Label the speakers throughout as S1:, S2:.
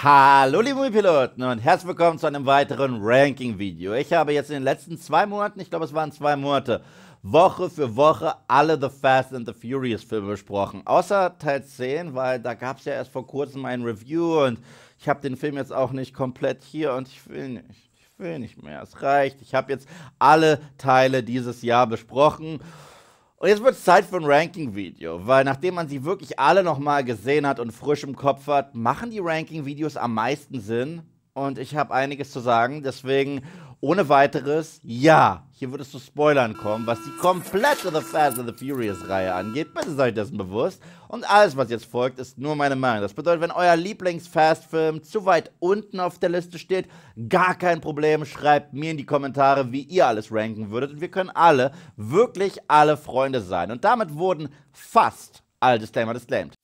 S1: Hallo liebe Moviepiloten und herzlich willkommen zu einem weiteren Ranking-Video. Ich habe jetzt in den letzten zwei Monaten, ich glaube es waren zwei Monate, Woche für Woche alle The Fast and the Furious Filme besprochen. Außer Teil 10, weil da gab es ja erst vor kurzem ein Review und ich habe den Film jetzt auch nicht komplett hier und ich will nicht, ich will nicht mehr, es reicht. Ich habe jetzt alle Teile dieses Jahr besprochen und jetzt wird es Zeit für ein Ranking-Video, weil nachdem man sie wirklich alle nochmal gesehen hat und frisch im Kopf hat, machen die Ranking-Videos am meisten Sinn, und ich habe einiges zu sagen. Deswegen ohne weiteres, ja, hier würdest du Spoilern kommen, was die komplette The Fast and the Furious Reihe angeht. Bitte seid dessen bewusst. Und alles, was jetzt folgt, ist nur meine Meinung. Das bedeutet, wenn euer Lieblings-Fast-Film zu weit unten auf der Liste steht, gar kein Problem. Schreibt mir in die Kommentare, wie ihr alles ranken würdet. Und wir können alle, wirklich alle Freunde sein. Und damit wurden fast all Disclaimer disclaimed.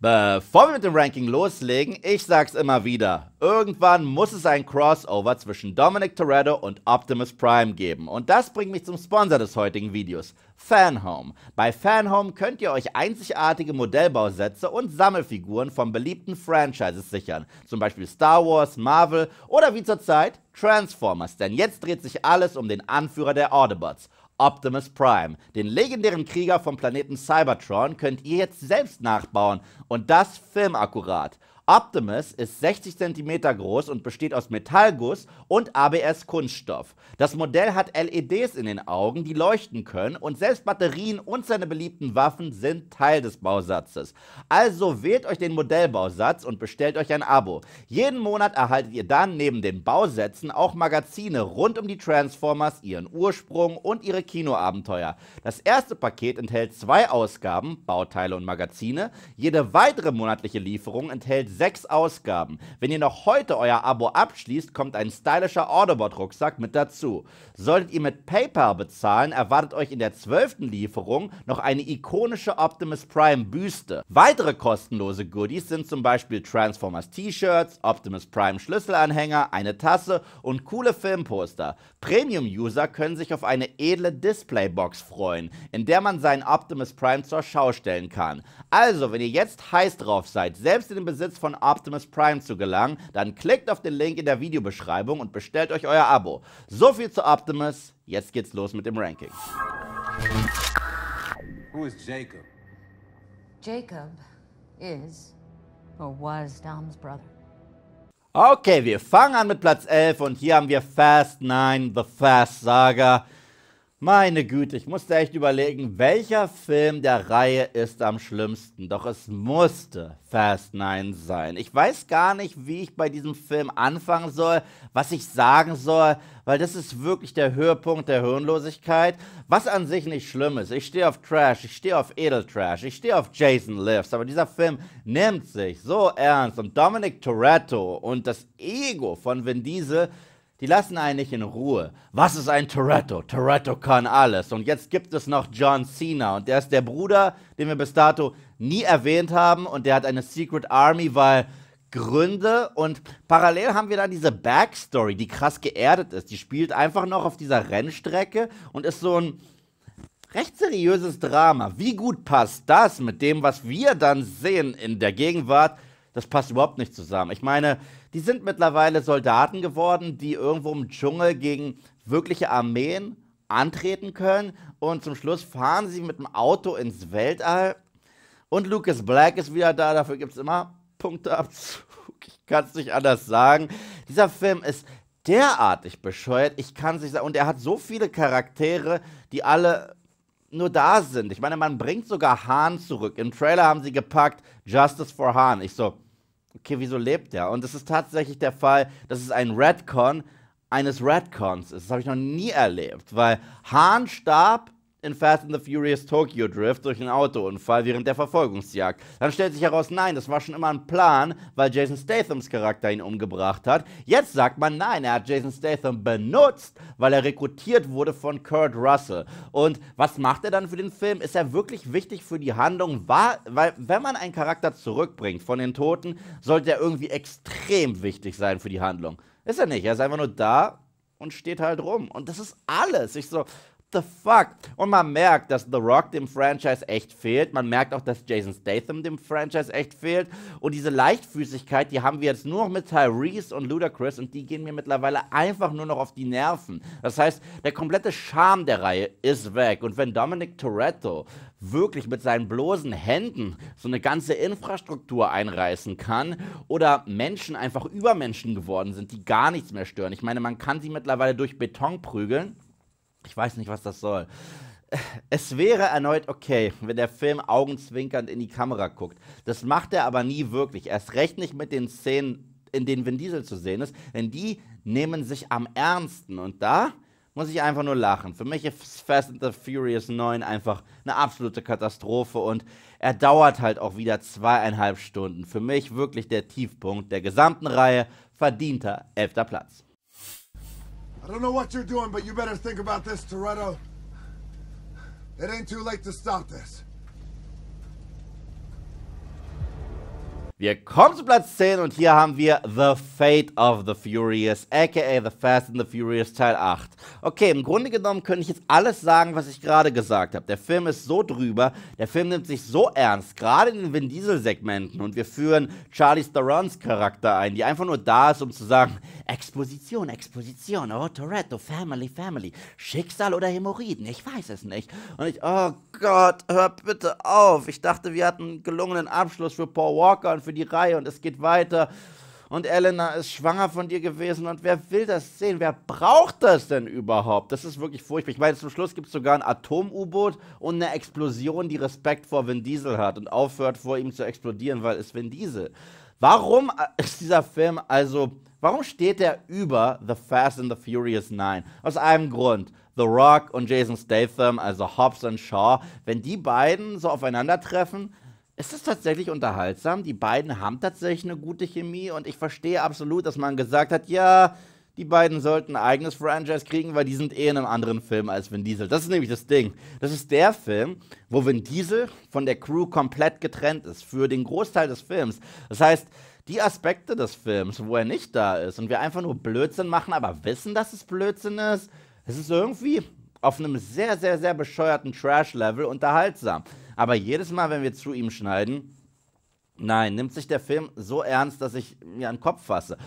S1: Bevor wir mit dem Ranking loslegen, ich sag's immer wieder, irgendwann muss es ein Crossover zwischen Dominic Toretto und Optimus Prime geben. Und das bringt mich zum Sponsor des heutigen Videos, Fanhome. Bei Fanhome könnt ihr euch einzigartige Modellbausätze und Sammelfiguren von beliebten Franchises sichern, zum Beispiel Star Wars, Marvel oder wie zurzeit Transformers, denn jetzt dreht sich alles um den Anführer der Autobots, Optimus Prime. Den legendären Krieger vom Planeten Cybertron könnt ihr jetzt selbst nachbauen und das filmakkurat. Optimus ist 60 cm groß und besteht aus Metallguss und ABS-Kunststoff. Das Modell hat LEDs in den Augen, die leuchten können und selbst Batterien und seine beliebten Waffen sind Teil des Bausatzes. Also wählt euch den Modellbausatz und bestellt euch ein Abo. Jeden Monat erhaltet ihr dann neben den Bausätzen auch Magazine rund um die Transformers, ihren Ursprung und ihre Kinoabenteuer. Das erste Paket enthält zwei Ausgaben, Bauteile und Magazine. Jede weitere monatliche Lieferung enthält sechs Ausgaben. Wenn ihr noch heute euer Abo abschließt, kommt ein stylischer Orderbot-Rucksack mit dazu. Solltet ihr mit PayPal bezahlen, erwartet euch in der zwölften Lieferung noch eine ikonische Optimus Prime-Büste. Weitere kostenlose Goodies sind zum Beispiel Transformers T-Shirts, Optimus Prime Schlüsselanhänger, eine Tasse und coole Filmposter. Premium-User können sich auf eine edle Displaybox freuen, in der man seinen Optimus Prime zur Schau stellen kann. Also, wenn ihr jetzt heiß drauf seid, selbst in den Besitz von von Optimus Prime zu gelangen, dann klickt auf den Link in der Videobeschreibung und bestellt euch euer Abo. So viel zu Optimus, jetzt geht's los mit dem Ranking. Who is Jacob? Jacob is or was Dom's brother. Okay, wir fangen an mit Platz 11 und hier haben wir Fast 9, The Fast Saga. Meine Güte, ich musste echt überlegen, welcher Film der Reihe ist am schlimmsten. Doch es musste Fast 9 sein. Ich weiß gar nicht, wie ich bei diesem Film anfangen soll, was ich sagen soll, weil das ist wirklich der Höhepunkt der Hirnlosigkeit. Was an sich nicht schlimm ist. Ich stehe auf Trash, ich stehe auf Edeltrash, ich stehe auf Jason Lives. Aber dieser Film nimmt sich so ernst. Und Dominic Toretto und das Ego von Vin Diesel die lassen einen nicht in Ruhe. Was ist ein Toretto? Toretto kann alles. Und jetzt gibt es noch John Cena. Und der ist der Bruder, den wir bis dato nie erwähnt haben. Und der hat eine Secret Army, weil Gründe. Und parallel haben wir dann diese Backstory, die krass geerdet ist. Die spielt einfach noch auf dieser Rennstrecke und ist so ein recht seriöses Drama. Wie gut passt das mit dem, was wir dann sehen in der Gegenwart? Das passt überhaupt nicht zusammen. Ich meine, die sind mittlerweile Soldaten geworden, die irgendwo im Dschungel gegen wirkliche Armeen antreten können. Und zum Schluss fahren sie mit dem Auto ins Weltall. Und Lucas Black ist wieder da, dafür gibt es immer Punkteabzug. Ich kann es nicht anders sagen. Dieser Film ist derartig bescheuert, ich kann es nicht sagen. Und er hat so viele Charaktere, die alle nur da sind. Ich meine, man bringt sogar Hahn zurück. Im Trailer haben sie gepackt Justice for Hahn. Ich so, okay, wieso lebt der? Und es ist tatsächlich der Fall, dass es ein Redcon eines Redcons ist. Das habe ich noch nie erlebt, weil Hahn starb in Fast and the Furious Tokyo Drift durch einen Autounfall während der Verfolgungsjagd. Dann stellt sich heraus, nein, das war schon immer ein Plan, weil Jason Stathams Charakter ihn umgebracht hat. Jetzt sagt man, nein, er hat Jason Statham benutzt, weil er rekrutiert wurde von Kurt Russell. Und was macht er dann für den Film? Ist er wirklich wichtig für die Handlung? War, weil, wenn man einen Charakter zurückbringt von den Toten, sollte er irgendwie extrem wichtig sein für die Handlung. Ist er nicht, er ist einfach nur da und steht halt rum. Und das ist alles. Ich so, the fuck? Und man merkt, dass The Rock dem Franchise echt fehlt. Man merkt auch, dass Jason Statham dem Franchise echt fehlt. Und diese Leichtfüßigkeit, die haben wir jetzt nur noch mit Tyrese und Ludacris und die gehen mir mittlerweile einfach nur noch auf die Nerven. Das heißt, der komplette Charme der Reihe ist weg. Und wenn Dominic Toretto wirklich mit seinen bloßen Händen so eine ganze Infrastruktur einreißen kann oder Menschen einfach Übermenschen geworden sind, die gar nichts mehr stören. Ich meine, man kann sie mittlerweile durch Beton prügeln ich weiß nicht, was das soll. Es wäre erneut okay, wenn der Film augenzwinkernd in die Kamera guckt. Das macht er aber nie wirklich. Erst recht nicht mit den Szenen, in denen Vin Diesel zu sehen ist, denn die nehmen sich am ernsten. Und da muss ich einfach nur lachen. Für mich ist Fast and the Furious 9 einfach eine absolute Katastrophe und er dauert halt auch wieder zweieinhalb Stunden. Für mich wirklich der Tiefpunkt der gesamten Reihe. Verdienter elfter Platz. I don't know what you're doing, but you better think about this, Toretto. It ain't too late to stop this. Wir kommen zu Platz 10 und hier haben wir The Fate of the Furious, aka The Fast and the Furious Teil 8. Okay, im Grunde genommen könnte ich jetzt alles sagen, was ich gerade gesagt habe. Der Film ist so drüber, der Film nimmt sich so ernst, gerade in den Vin Diesel-Segmenten und wir führen Charlie Starons Charakter ein, die einfach nur da ist, um zu sagen, Exposition, Exposition, oh Toretto, Family, Family, Schicksal oder Hämorrhoiden, ich weiß es nicht. Und ich, oh Gott, hör bitte auf. Ich dachte, wir hatten einen gelungenen Abschluss für Paul Walker und für für die Reihe und es geht weiter. Und Elena ist schwanger von dir gewesen und wer will das sehen? Wer braucht das denn überhaupt? Das ist wirklich furchtbar. Ich meine, zum Schluss gibt es sogar ein Atom-U-Boot und eine Explosion, die Respekt vor Vin Diesel hat und aufhört, vor ihm zu explodieren, weil es Vin Diesel. Warum äh, ist dieser Film also, warum steht er über The Fast and the Furious 9? Aus einem Grund. The Rock und Jason Statham, also Hobbs und Shaw, wenn die beiden so aufeinandertreffen, es ist tatsächlich unterhaltsam. Die beiden haben tatsächlich eine gute Chemie und ich verstehe absolut, dass man gesagt hat, ja, die beiden sollten ein eigenes Franchise kriegen, weil die sind eh in einem anderen Film als Vin Diesel. Das ist nämlich das Ding. Das ist der Film, wo Vin Diesel von der Crew komplett getrennt ist, für den Großteil des Films. Das heißt, die Aspekte des Films, wo er nicht da ist und wir einfach nur Blödsinn machen, aber wissen, dass es Blödsinn ist, es ist irgendwie auf einem sehr, sehr, sehr bescheuerten Trash-Level unterhaltsam. Aber jedes Mal, wenn wir zu ihm schneiden, nein, nimmt sich der Film so ernst, dass ich mir einen Kopf fasse.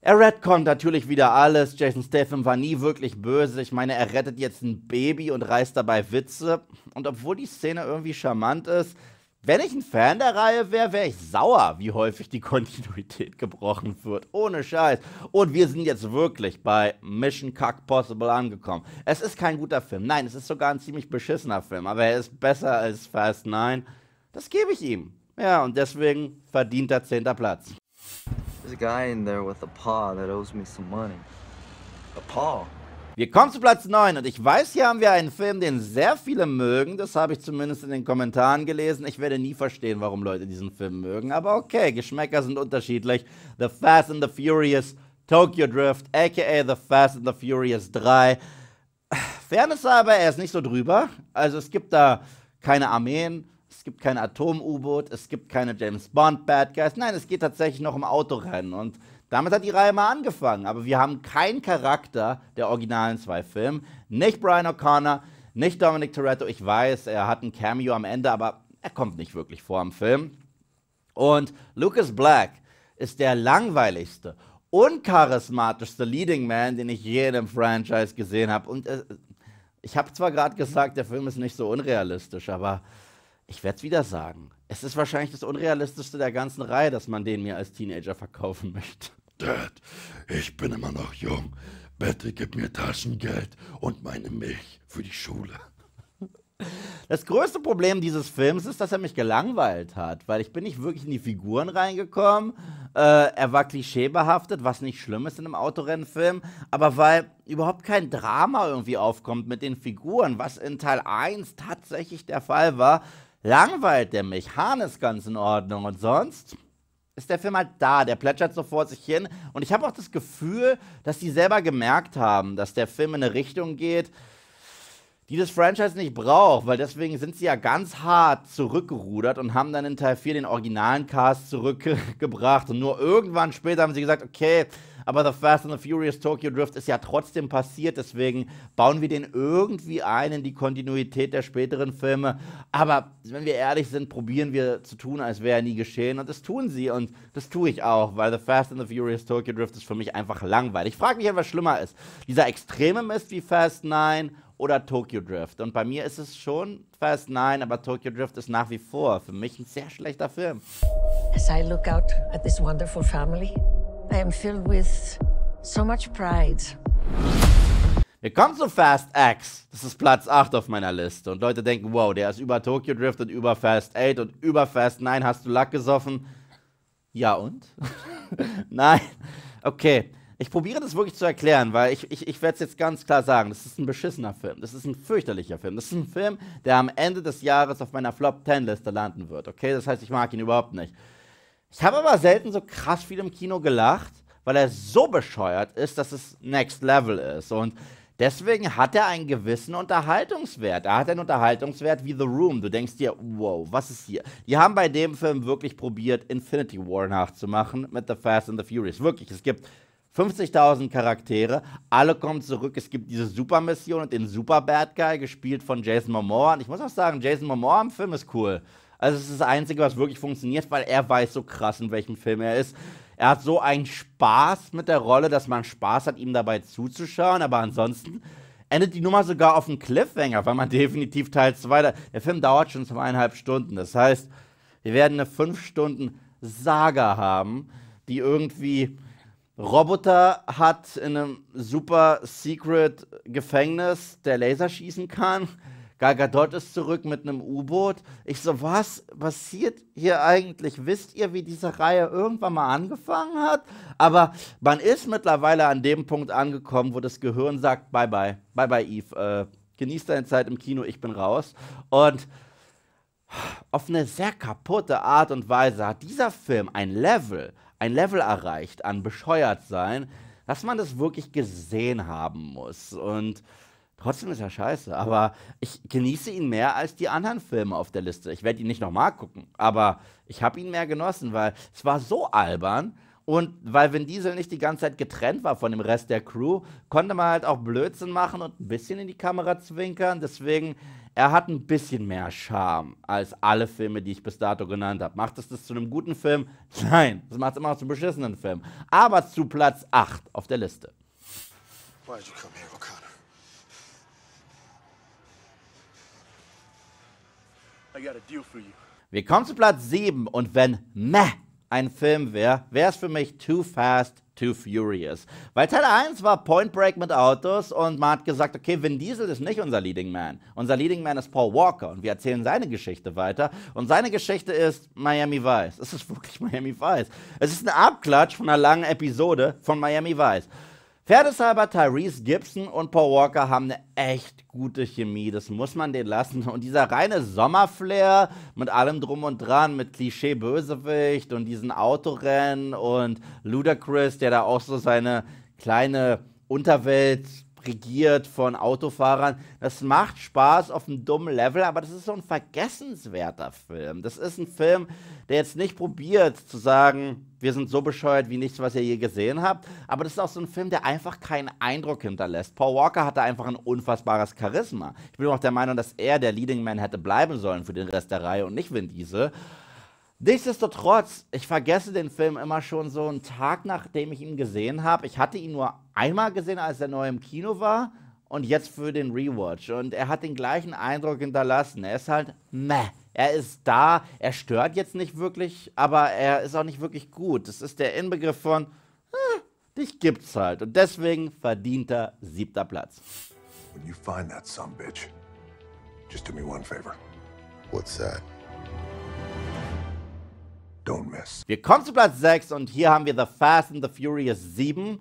S1: Er retconnt natürlich wieder alles. Jason Statham war nie wirklich böse. Ich meine, er rettet jetzt ein Baby und reißt dabei Witze. Und obwohl die Szene irgendwie charmant ist, wenn ich ein Fan der Reihe wäre, wäre ich sauer, wie häufig die Kontinuität gebrochen wird. Ohne Scheiß. Und wir sind jetzt wirklich bei Mission Cuck Possible angekommen. Es ist kein guter Film. Nein, es ist sogar ein ziemlich beschissener Film. Aber er ist besser als Fast 9. Das gebe ich ihm. Ja, und deswegen verdient er 10. Platz. There's a guy in there with a paw that owes me some money. A paw? Wir kommen zu Platz 9 und ich weiß, hier haben wir einen Film, den sehr viele mögen. Das habe ich zumindest in den Kommentaren gelesen. Ich werde nie verstehen, warum Leute diesen Film mögen. Aber okay, Geschmäcker sind unterschiedlich. The Fast and the Furious Tokyo Drift, aka The Fast and the Furious 3. Fairness aber, er ist nicht so drüber. Also es gibt da keine Armeen, es gibt kein Atom-U-Boot, es gibt keine James Bond-Bad Guys. Nein, es geht tatsächlich noch um Autorennen und damit hat die Reihe mal angefangen, aber wir haben keinen Charakter der originalen zwei Filme. Nicht Brian O'Connor, nicht Dominic Toretto. Ich weiß, er hat ein Cameo am Ende, aber er kommt nicht wirklich vor im Film. Und Lucas Black ist der langweiligste, uncharismatischste Leading Man, den ich je in einem Franchise gesehen habe. Und äh, ich habe zwar gerade gesagt, der Film ist nicht so unrealistisch, aber ich werde es wieder sagen. Es ist wahrscheinlich das Unrealistischste der ganzen Reihe, dass man den mir als Teenager verkaufen möchte. Dad, ich bin immer noch jung. Bitte gib mir Taschengeld und meine Milch für die Schule. Das größte Problem dieses Films ist, dass er mich gelangweilt hat, weil ich bin nicht wirklich in die Figuren reingekommen. Äh, er war klischeebehaftet, was nicht schlimm ist in einem Autorennenfilm, aber weil überhaupt kein Drama irgendwie aufkommt mit den Figuren, was in Teil 1 tatsächlich der Fall war, langweilt der mich, Hahn ist ganz in Ordnung und sonst ist der Film halt da, der plätschert so vor sich hin und ich habe auch das Gefühl, dass die selber gemerkt haben, dass der Film in eine Richtung geht, die das Franchise nicht braucht, weil deswegen sind sie ja ganz hart zurückgerudert und haben dann in Teil 4 den originalen Cast zurückgebracht und nur irgendwann später haben sie gesagt, okay, aber The Fast and the Furious Tokyo Drift ist ja trotzdem passiert, deswegen bauen wir den irgendwie ein in die Kontinuität der späteren Filme. Aber wenn wir ehrlich sind, probieren wir zu tun, als wäre nie geschehen und das tun sie und das tue ich auch, weil The Fast and the Furious Tokyo Drift ist für mich einfach langweilig. Ich frage mich, was schlimmer ist, dieser extreme Mist wie Fast 9 oder Tokyo Drift. Und bei mir ist es schon Fast 9, aber Tokyo Drift ist nach wie vor für mich ein sehr schlechter Film. As I look out at this wonderful family, I am filled with so much pride. Wir kommen zu Fast X. Das ist Platz 8 auf meiner Liste. Und Leute denken, wow, der ist über Tokyo Drift und über Fast 8 und über Fast 9 hast du Lack gesoffen. Ja und? Nein. Okay. Ich probiere das wirklich zu erklären, weil ich, ich, ich werde es jetzt ganz klar sagen. Das ist ein beschissener Film. Das ist ein fürchterlicher Film. Das ist ein Film, der am Ende des Jahres auf meiner Flop 10 Liste landen wird. Okay, das heißt, ich mag ihn überhaupt nicht. Ich habe aber selten so krass viel im Kino gelacht, weil er so bescheuert ist, dass es Next Level ist. Und deswegen hat er einen gewissen Unterhaltungswert. Er hat einen Unterhaltungswert wie The Room. Du denkst dir, wow, was ist hier? Die haben bei dem Film wirklich probiert, Infinity War nachzumachen mit The Fast and the Furious. Wirklich, es gibt 50.000 Charaktere, alle kommen zurück. Es gibt diese Supermission und den Super Bad Guy, gespielt von Jason Momoa. Und ich muss auch sagen, Jason Momoa im Film ist cool. Also es ist das Einzige, was wirklich funktioniert, weil er weiß so krass, in welchem Film er ist. Er hat so einen Spaß mit der Rolle, dass man Spaß hat, ihm dabei zuzuschauen. Aber ansonsten endet die Nummer sogar auf einem Cliffhanger, weil man definitiv Teil 2... Der Film dauert schon zweieinhalb Stunden. Das heißt, wir werden eine fünf Stunden Saga haben, die irgendwie... Roboter hat in einem super secret Gefängnis, der Laser schießen kann. Gal Gadot ist zurück mit einem U-Boot. Ich so, was passiert hier eigentlich? Wisst ihr, wie diese Reihe irgendwann mal angefangen hat? Aber man ist mittlerweile an dem Punkt angekommen, wo das Gehirn sagt, bye bye, bye bye Eve, äh, genieß deine Zeit im Kino, ich bin raus. Und auf eine sehr kaputte Art und Weise hat dieser Film ein Level, ein Level erreicht an bescheuert sein, dass man das wirklich gesehen haben muss. Und Trotzdem ist er scheiße, aber ich genieße ihn mehr als die anderen Filme auf der Liste. Ich werde ihn nicht nochmal gucken, aber ich habe ihn mehr genossen, weil es war so albern und weil Vin Diesel nicht die ganze Zeit getrennt war von dem Rest der Crew, konnte man halt auch Blödsinn machen und ein bisschen in die Kamera zwinkern. Deswegen, er hat ein bisschen mehr Charme als alle Filme, die ich bis dato genannt habe. Macht es das zu einem guten Film? Nein, das macht es immer noch zu einem beschissenen Film. Aber zu Platz 8 auf der Liste. Why did you come here, Okada? Wir kommen zu Platz 7 und wenn meh ein Film wäre, wäre es für mich Too Fast, Too Furious. Weil Teil 1 war Point Break mit Autos und man hat gesagt, okay, Vin Diesel ist nicht unser Leading Man. Unser Leading Man ist Paul Walker und wir erzählen seine Geschichte weiter. Und seine Geschichte ist Miami Vice. Es ist wirklich Miami Vice. Es ist ein Abklatsch von einer langen Episode von Miami Vice. Pferdeshalber Tyrese Gibson und Paul Walker haben eine echt gute Chemie, das muss man denen lassen. Und dieser reine Sommerflair mit allem Drum und Dran, mit Klischee-Bösewicht und diesen Autorennen und Ludacris, der da auch so seine kleine Unterwelt regiert von Autofahrern. Das macht Spaß auf einem dummen Level, aber das ist so ein vergessenswerter Film. Das ist ein Film, der jetzt nicht probiert zu sagen, wir sind so bescheuert wie nichts, was ihr je gesehen habt. Aber das ist auch so ein Film, der einfach keinen Eindruck hinterlässt. Paul Walker hatte einfach ein unfassbares Charisma. Ich bin auch der Meinung, dass er der Leading Man hätte bleiben sollen für den Rest der Reihe und nicht Vin Diesel. Nichtsdestotrotz, ich vergesse den Film immer schon so einen Tag, nachdem ich ihn gesehen habe. Ich hatte ihn nur einmal gesehen, als er neu im Kino war und jetzt für den Rewatch. Und er hat den gleichen Eindruck hinterlassen. Er ist halt meh. Er ist da, er stört jetzt nicht wirklich, aber er ist auch nicht wirklich gut. Das ist der Inbegriff von, ah, dich gibt's halt. Und deswegen verdienter siebter Platz. When you find that son bitch, just do me one favor. What's that? Don't miss. Wir kommen zu Platz 6 und hier haben wir The Fast and the Furious 7.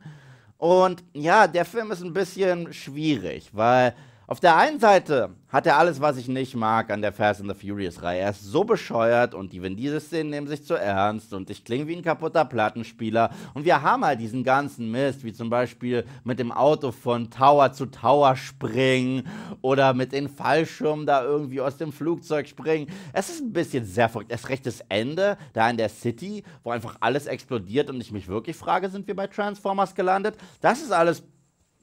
S1: Und ja, der Film ist ein bisschen schwierig, weil auf der einen Seite hat er alles, was ich nicht mag an der Fast and the Furious-Reihe. Er ist so bescheuert und die Vin Diesel-Szenen nehmen sich zu ernst und ich klinge wie ein kaputter Plattenspieler. Und wir haben halt diesen ganzen Mist, wie zum Beispiel mit dem Auto von Tower zu Tower springen oder mit den Fallschirmen da irgendwie aus dem Flugzeug springen. Es ist ein bisschen sehr verrückt. Erst recht das Ende da in der City, wo einfach alles explodiert und ich mich wirklich frage, sind wir bei Transformers gelandet? Das ist alles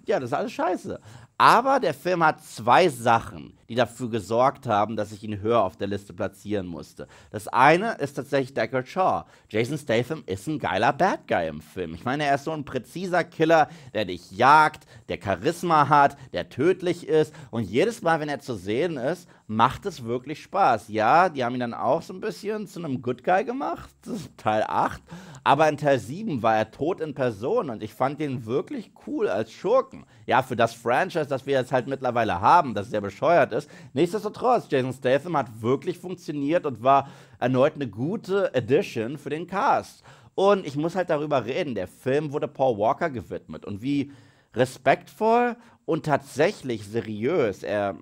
S1: ja, das ist alles scheiße. Aber der Film hat zwei Sachen die dafür gesorgt haben, dass ich ihn höher auf der Liste platzieren musste. Das eine ist tatsächlich Deckard Shaw. Jason Statham ist ein geiler Bad Guy im Film. Ich meine, er ist so ein präziser Killer, der dich jagt, der Charisma hat, der tödlich ist. Und jedes Mal, wenn er zu sehen ist, macht es wirklich Spaß. Ja, die haben ihn dann auch so ein bisschen zu einem Good Guy gemacht, Teil 8. Aber in Teil 7 war er tot in Person und ich fand den wirklich cool als Schurken. Ja, für das Franchise, das wir jetzt halt mittlerweile haben, das sehr bescheuert ist, ist. Nichtsdestotrotz, Jason Statham hat wirklich funktioniert und war erneut eine gute Addition für den Cast. Und ich muss halt darüber reden, der Film wurde Paul Walker gewidmet und wie respektvoll und tatsächlich seriös er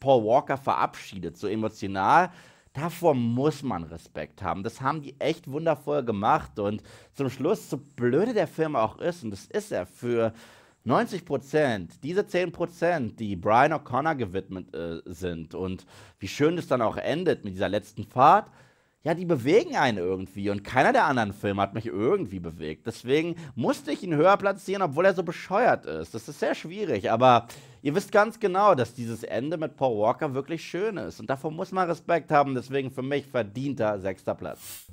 S1: Paul Walker verabschiedet, so emotional. Davor muss man Respekt haben. Das haben die echt wundervoll gemacht. Und zum Schluss, so blöde der Film auch ist, und das ist er für 90 Prozent, diese 10 Prozent, die Brian O'Connor gewidmet äh, sind und wie schön es dann auch endet mit dieser letzten Fahrt, ja, die bewegen einen irgendwie und keiner der anderen Filme hat mich irgendwie bewegt. Deswegen musste ich ihn höher platzieren, obwohl er so bescheuert ist. Das ist sehr schwierig, aber ihr wisst ganz genau, dass dieses Ende mit Paul Walker wirklich schön ist und davor muss man Respekt haben. Deswegen für mich verdienter sechster Platz.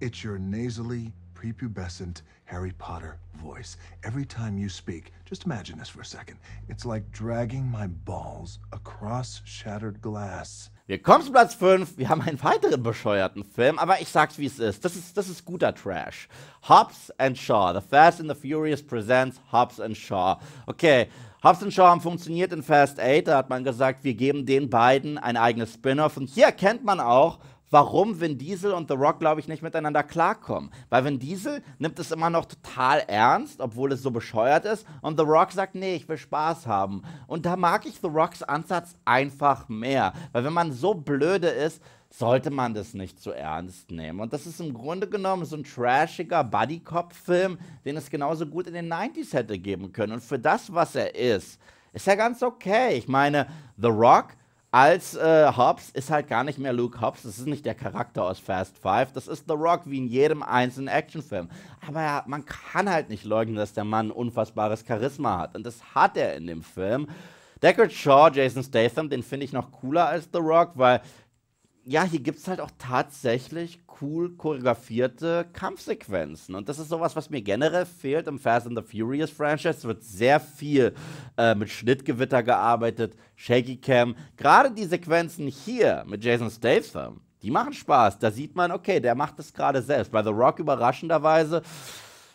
S1: It's your nasally prepubescent Harry Potter voice. Every time you speak, just imagine this for a second. It's like dragging my balls across shattered glass. Wir kommen zu Platz 5. Wir haben einen weiteren bescheuerten Film, aber ich sag's wie es ist. Das ist, das ist guter Trash. Hobbs and Shaw. The Fast and the Furious presents Hobbs and Shaw. Okay. Hobbs and Shaw haben funktioniert in Fast 8. Da hat man gesagt, wir geben den beiden ein eigenes Spin-off. Und hier erkennt man auch, warum Vin Diesel und The Rock, glaube ich, nicht miteinander klarkommen. Weil Vin Diesel nimmt es immer noch total ernst, obwohl es so bescheuert ist. Und The Rock sagt, nee, ich will Spaß haben. Und da mag ich The Rocks Ansatz einfach mehr. Weil wenn man so blöde ist, sollte man das nicht zu ernst nehmen. Und das ist im Grunde genommen so ein trashiger Buddy-Cop-Film, den es genauso gut in den 90s hätte geben können. Und für das, was er ist, ist er ganz okay. Ich meine, The Rock als äh, Hobbs ist halt gar nicht mehr Luke Hobbs. Das ist nicht der Charakter aus Fast Five. Das ist The Rock wie in jedem einzelnen Actionfilm. Aber ja, man kann halt nicht leugnen, dass der Mann unfassbares Charisma hat. Und das hat er in dem Film. Deckard Shaw, Jason Statham, den finde ich noch cooler als The Rock, weil ja, hier gibt es halt auch tatsächlich cool choreografierte Kampfsequenzen. Und das ist sowas, was mir generell fehlt im Fast and the Furious Franchise. Es wird sehr viel äh, mit Schnittgewitter gearbeitet, Shaky Cam. Gerade die Sequenzen hier mit Jason Statham, die machen Spaß. Da sieht man, okay, der macht das gerade selbst. Bei The Rock überraschenderweise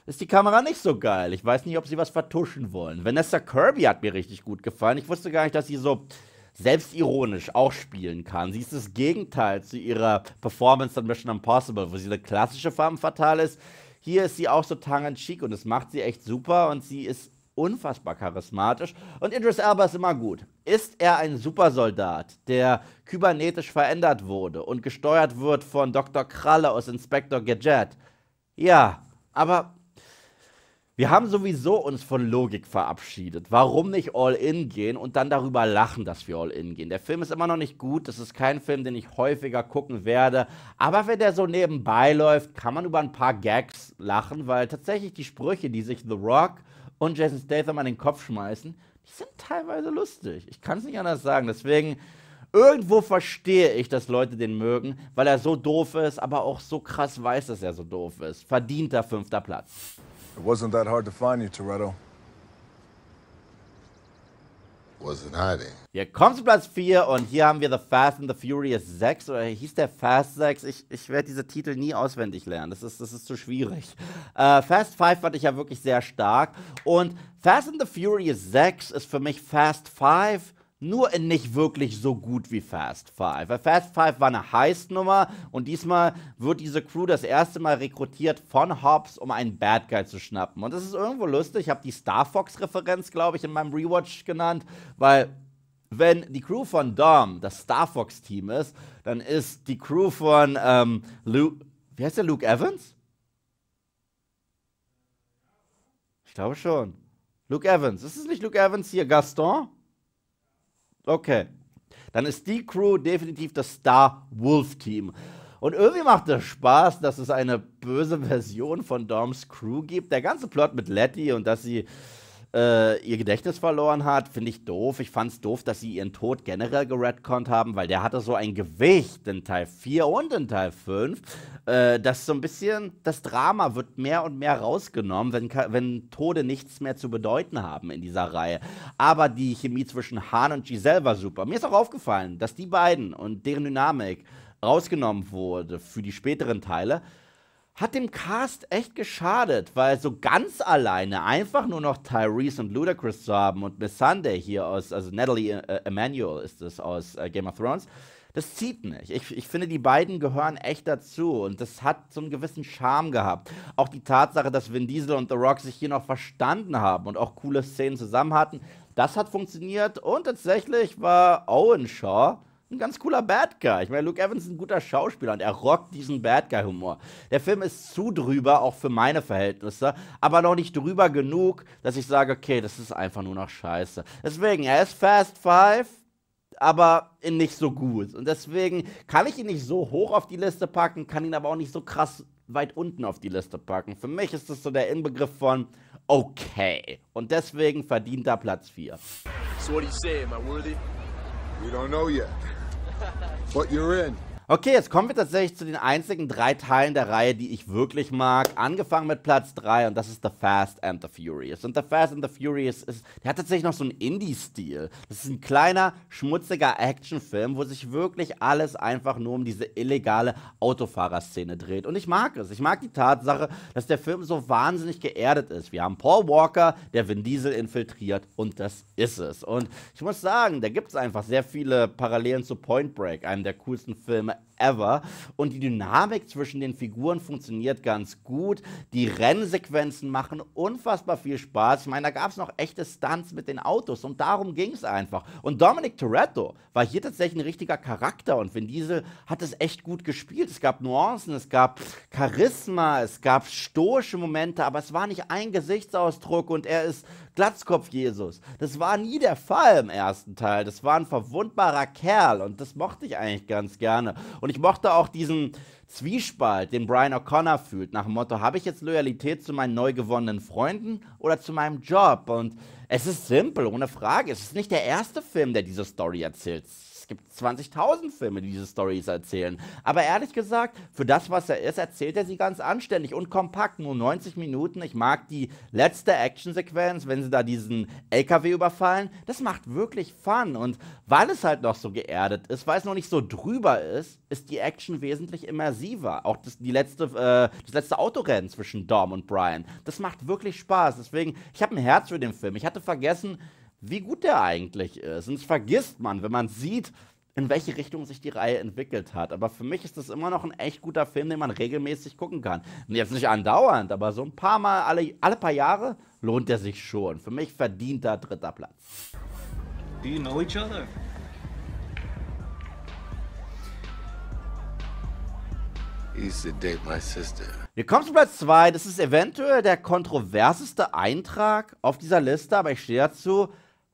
S1: ist die Kamera nicht so geil. Ich weiß nicht, ob sie was vertuschen wollen. Vanessa Kirby hat mir richtig gut gefallen. Ich wusste gar nicht, dass sie so selbstironisch auch spielen kann. Sie ist das Gegenteil zu ihrer Performance in Mission Impossible, wo sie eine klassische Femme fatale ist. Hier ist sie auch so tongue-in-cheek und das macht sie echt super und sie ist unfassbar charismatisch und Idris Elba ist immer gut. Ist er ein Supersoldat, der kybernetisch verändert wurde und gesteuert wird von Dr. Kralle aus Inspector Gadget? Ja, aber wir haben sowieso uns von Logik verabschiedet. Warum nicht all in gehen und dann darüber lachen, dass wir all in gehen? Der Film ist immer noch nicht gut. Das ist kein Film, den ich häufiger gucken werde. Aber wenn der so nebenbei läuft, kann man über ein paar Gags lachen, weil tatsächlich die Sprüche, die sich The Rock und Jason Statham an den Kopf schmeißen, die sind teilweise lustig. Ich kann es nicht anders sagen. Deswegen irgendwo verstehe ich, dass Leute den mögen, weil er so doof ist, aber auch so krass weiß, dass er so doof ist. Verdienter fünfter Platz. It wasn't that hard to find you, Toretto. Wasn't hiding. Hier kommt zu Platz 4 und hier haben wir The Fast and the Furious 6 oder hieß der Fast 6? Ich, ich werde diese Titel nie auswendig lernen, das ist, das ist zu schwierig. Äh, Fast 5 fand ich ja wirklich sehr stark und Fast and the Furious 6 ist für mich Fast 5 nur nicht wirklich so gut wie Fast Five. Weil Fast Five war eine Heist-Nummer und diesmal wird diese Crew das erste Mal rekrutiert von Hobbs, um einen Bad Guy zu schnappen. Und das ist irgendwo lustig. Ich habe die Star Fox-Referenz, glaube ich, in meinem Rewatch genannt, weil wenn die Crew von Dom das Star Fox-Team ist, dann ist die Crew von ähm, Luke. Wie heißt der Luke Evans? Ich glaube schon. Luke Evans. Ist es nicht Luke Evans hier, Gaston? Okay. Dann ist die Crew definitiv das Star Wolf Team. Und irgendwie macht es Spaß, dass es eine böse Version von Dorms Crew gibt. Der ganze Plot mit Letty und dass sie äh, ihr Gedächtnis verloren hat, finde ich doof. Ich fand es doof, dass sie ihren Tod generell geredconnt haben, weil der hatte so ein Gewicht in Teil 4 und in Teil 5, äh, dass so ein bisschen das Drama wird mehr und mehr rausgenommen, wenn, wenn Tode nichts mehr zu bedeuten haben in dieser Reihe. Aber die Chemie zwischen Hahn und Giselle war super. Mir ist auch aufgefallen, dass die beiden und deren Dynamik rausgenommen wurde für die späteren Teile, hat dem Cast echt geschadet, weil so ganz alleine einfach nur noch Tyrese und Ludacris zu haben und Miss Sunday hier aus, also Natalie äh, Emanuel ist es aus äh, Game of Thrones, das zieht nicht. Ich, ich finde, die beiden gehören echt dazu und das hat so einen gewissen Charme gehabt. Auch die Tatsache, dass Vin Diesel und The Rock sich hier noch verstanden haben und auch coole Szenen zusammen hatten, das hat funktioniert und tatsächlich war Owen Shaw ein ganz cooler Bad Guy. Ich meine, Luke Evans ist ein guter Schauspieler und er rockt diesen Bad Guy-Humor. Der Film ist zu drüber, auch für meine Verhältnisse, aber noch nicht drüber genug, dass ich sage, okay, das ist einfach nur noch scheiße. Deswegen, er ist Fast Five, aber nicht so gut. Und deswegen kann ich ihn nicht so hoch auf die Liste packen, kann ihn aber auch nicht so krass weit unten auf die Liste packen. Für mich ist das so der Inbegriff von okay. Und deswegen verdient er Platz 4. So what do you say, am I worthy? We don't know yet. what you're in. Okay, jetzt kommen wir tatsächlich zu den einzigen drei Teilen der Reihe, die ich wirklich mag. Angefangen mit Platz 3 und das ist The Fast and the Furious. Und The Fast and the Furious ist, der hat tatsächlich noch so einen Indie-Stil. Das ist ein kleiner, schmutziger Actionfilm, wo sich wirklich alles einfach nur um diese illegale Autofahrerszene dreht. Und ich mag es. Ich mag die Tatsache, dass der Film so wahnsinnig geerdet ist. Wir haben Paul Walker, der Vin Diesel infiltriert und das ist es. Und ich muss sagen, da gibt es einfach sehr viele Parallelen zu Point Break, einem der coolsten Filme time. ever. Und die Dynamik zwischen den Figuren funktioniert ganz gut. Die Rennsequenzen machen unfassbar viel Spaß. Ich meine, da gab es noch echte Stunts mit den Autos und darum ging es einfach. Und Dominic Toretto war hier tatsächlich ein richtiger Charakter und Vin Diesel hat es echt gut gespielt. Es gab Nuancen, es gab Charisma, es gab stoische Momente, aber es war nicht ein Gesichtsausdruck und er ist Glatzkopf-Jesus. Das war nie der Fall im ersten Teil. Das war ein verwundbarer Kerl und das mochte ich eigentlich ganz gerne. Und ich mochte auch diesen Zwiespalt, den Brian O'Connor fühlt, nach dem Motto, habe ich jetzt Loyalität zu meinen neu gewonnenen Freunden oder zu meinem Job? Und es ist simpel, ohne Frage. Es ist nicht der erste Film, der diese Story erzählt gibt 20.000 Filme, die diese Stories erzählen. Aber ehrlich gesagt, für das, was er ist, erzählt er sie ganz anständig und kompakt. Nur 90 Minuten. Ich mag die letzte Actionsequenz, wenn sie da diesen LKW überfallen. Das macht wirklich Fun. Und weil es halt noch so geerdet ist, weil es noch nicht so drüber ist, ist die Action wesentlich immersiver. Auch das, die letzte, äh, das letzte Autorennen zwischen Dom und Brian. Das macht wirklich Spaß. Deswegen, ich habe ein Herz für den Film. Ich hatte vergessen, wie gut der eigentlich ist. Und das vergisst man, wenn man sieht, in welche Richtung sich die Reihe entwickelt hat. Aber für mich ist das immer noch ein echt guter Film, den man regelmäßig gucken kann. Und jetzt nicht andauernd, aber so ein paar Mal alle, alle paar Jahre lohnt er sich schon. Für mich verdienter dritter Platz. Do you know each other? Wir kommen zu Platz 2. Das ist eventuell der kontroverseste Eintrag auf dieser Liste, aber ich stehe dazu.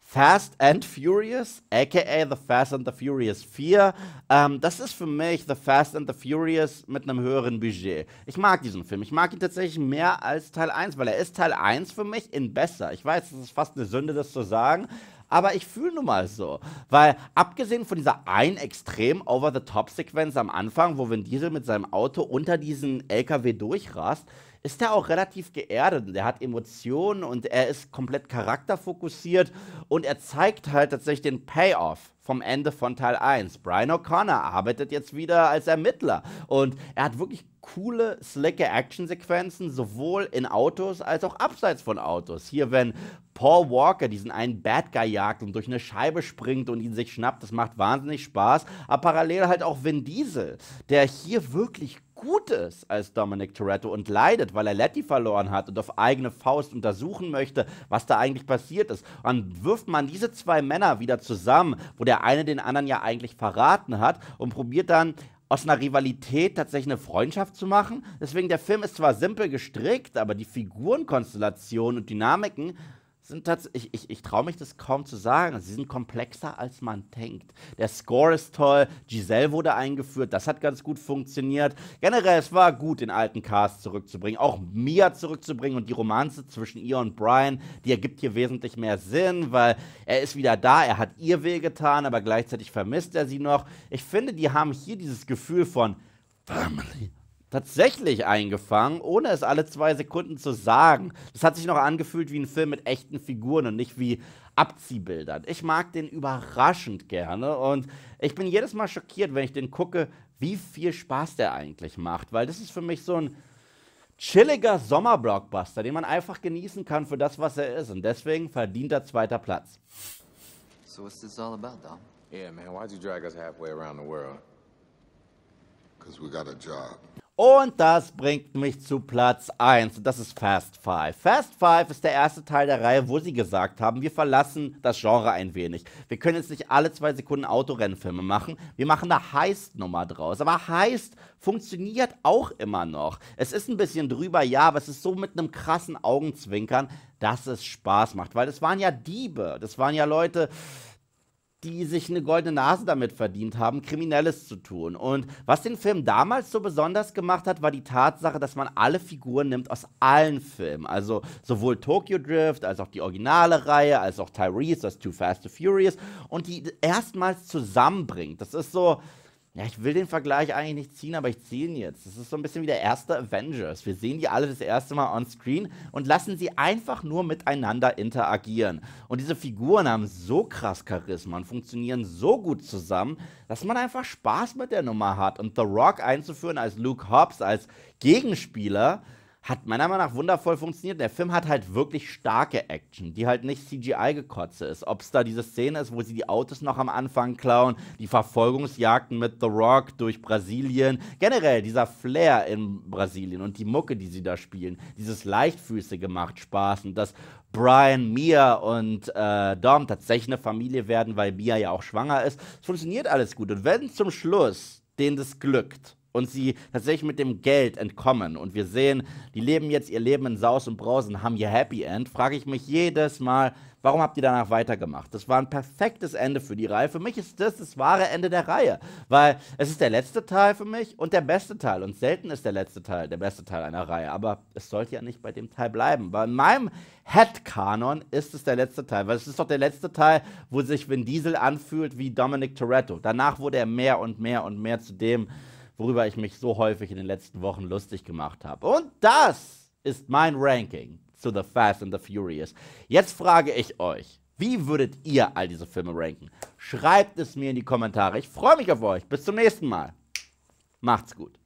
S1: Fast and Furious, aka The Fast and the Furious 4. Ähm, das ist für mich The Fast and the Furious mit einem höheren Budget. Ich mag diesen Film. Ich mag ihn tatsächlich mehr als Teil 1, weil er ist Teil 1 für mich in besser. Ich weiß, es ist fast eine Sünde, das zu sagen. Aber ich fühle nun mal so. Weil abgesehen von dieser einen extrem over-the-top-Sequenz am Anfang, wo Vin Diesel mit seinem Auto unter diesen LKW durchrast, ist er auch relativ geerdet. Und Er hat Emotionen und er ist komplett charakterfokussiert und er zeigt halt tatsächlich den Payoff vom Ende von Teil 1. Brian O'Connor arbeitet jetzt wieder als Ermittler und er hat wirklich coole, slicke Actionsequenzen, sowohl in Autos als auch abseits von Autos. Hier, wenn Paul Walker diesen einen Bad Guy jagt und durch eine Scheibe springt und ihn sich schnappt, das macht wahnsinnig Spaß. Aber parallel halt auch Vin Diesel, der hier wirklich Gutes als Dominic Toretto und leidet, weil er Letty verloren hat und auf eigene Faust untersuchen möchte, was da eigentlich passiert ist. Und dann wirft man diese zwei Männer wieder zusammen, wo der eine den anderen ja eigentlich verraten hat und probiert dann aus einer Rivalität tatsächlich eine Freundschaft zu machen. Deswegen, der Film ist zwar simpel gestrickt, aber die Figurenkonstellationen und Dynamiken sind tatsächlich, ich, ich, ich traue mich das kaum zu sagen, sie sind komplexer, als man denkt. Der Score ist toll, Giselle wurde eingeführt, das hat ganz gut funktioniert. Generell, es war gut, den alten Cast zurückzubringen, auch Mia zurückzubringen und die Romanze zwischen ihr und Brian, die ergibt hier wesentlich mehr Sinn, weil er ist wieder da, er hat ihr wehgetan, aber gleichzeitig vermisst er sie noch. Ich finde, die haben hier dieses Gefühl von Family tatsächlich eingefangen, ohne es alle zwei Sekunden zu sagen. Das hat sich noch angefühlt wie ein Film mit echten Figuren und nicht wie Abziehbildern. Ich mag den überraschend gerne und ich bin jedes Mal schockiert, wenn ich den gucke, wie viel Spaß der eigentlich macht, weil das ist für mich so ein chilliger Sommerblockbuster, den man einfach genießen kann für das, was er ist und deswegen verdient er zweiter Platz. So what's this all about, Dom? Yeah, man, why'd you drag us halfway around the world? Because we got a job. Und das bringt mich zu Platz 1 und das ist Fast Five. Fast Five ist der erste Teil der Reihe, wo sie gesagt haben, wir verlassen das Genre ein wenig. Wir können jetzt nicht alle zwei Sekunden Autorennfilme machen. Wir machen eine Heist-Nummer draus. Aber Heist funktioniert auch immer noch. Es ist ein bisschen drüber, ja, aber es ist so mit einem krassen Augenzwinkern, dass es Spaß macht. Weil das waren ja Diebe, das waren ja Leute die sich eine goldene Nase damit verdient haben, Kriminelles zu tun. Und was den Film damals so besonders gemacht hat, war die Tatsache, dass man alle Figuren nimmt aus allen Filmen. Also sowohl Tokyo Drift, als auch die originale Reihe, als auch Tyrese, das Too Fast to Furious und die erstmals zusammenbringt. Das ist so, ja, ich will den Vergleich eigentlich nicht ziehen, aber ich ziehe ihn jetzt. Das ist so ein bisschen wie der erste Avengers. Wir sehen die alle das erste Mal on screen und lassen sie einfach nur miteinander interagieren. Und diese Figuren haben so krass Charisma und funktionieren so gut zusammen, dass man einfach Spaß mit der Nummer hat. Und The Rock einzuführen als Luke Hobbs, als Gegenspieler, hat meiner Meinung nach wundervoll funktioniert. Der Film hat halt wirklich starke Action, die halt nicht CGI gekotze ist. Ob es da diese Szene ist, wo sie die Autos noch am Anfang klauen, die Verfolgungsjagden mit The Rock durch Brasilien, generell dieser Flair in Brasilien und die Mucke, die sie da spielen, dieses leichtfüßige macht Spaß und das Brian, Mia und äh, Dom tatsächlich eine Familie werden, weil Mia ja auch schwanger ist. Es funktioniert alles gut und wenn zum Schluss denen das glückt, und sie tatsächlich mit dem Geld entkommen und wir sehen, die leben jetzt ihr Leben in Saus und Brausen, haben ihr Happy End, frage ich mich jedes Mal, warum habt ihr danach weitergemacht? Das war ein perfektes Ende für die Reihe. Für mich ist das das wahre Ende der Reihe, weil es ist der letzte Teil für mich und der beste Teil und selten ist der letzte Teil der beste Teil einer Reihe, aber es sollte ja nicht bei dem Teil bleiben. Bei meinem Head-Kanon ist es der letzte Teil, weil es ist doch der letzte Teil, wo sich Vin Diesel anfühlt wie Dominic Toretto. Danach wurde er mehr und mehr und mehr zu dem, worüber ich mich so häufig in den letzten Wochen lustig gemacht habe. Und das ist mein Ranking zu The Fast and the Furious. Jetzt frage ich euch, wie würdet ihr all diese Filme ranken? Schreibt es mir in die Kommentare. Ich freue mich auf euch. Bis zum nächsten Mal. Macht's gut.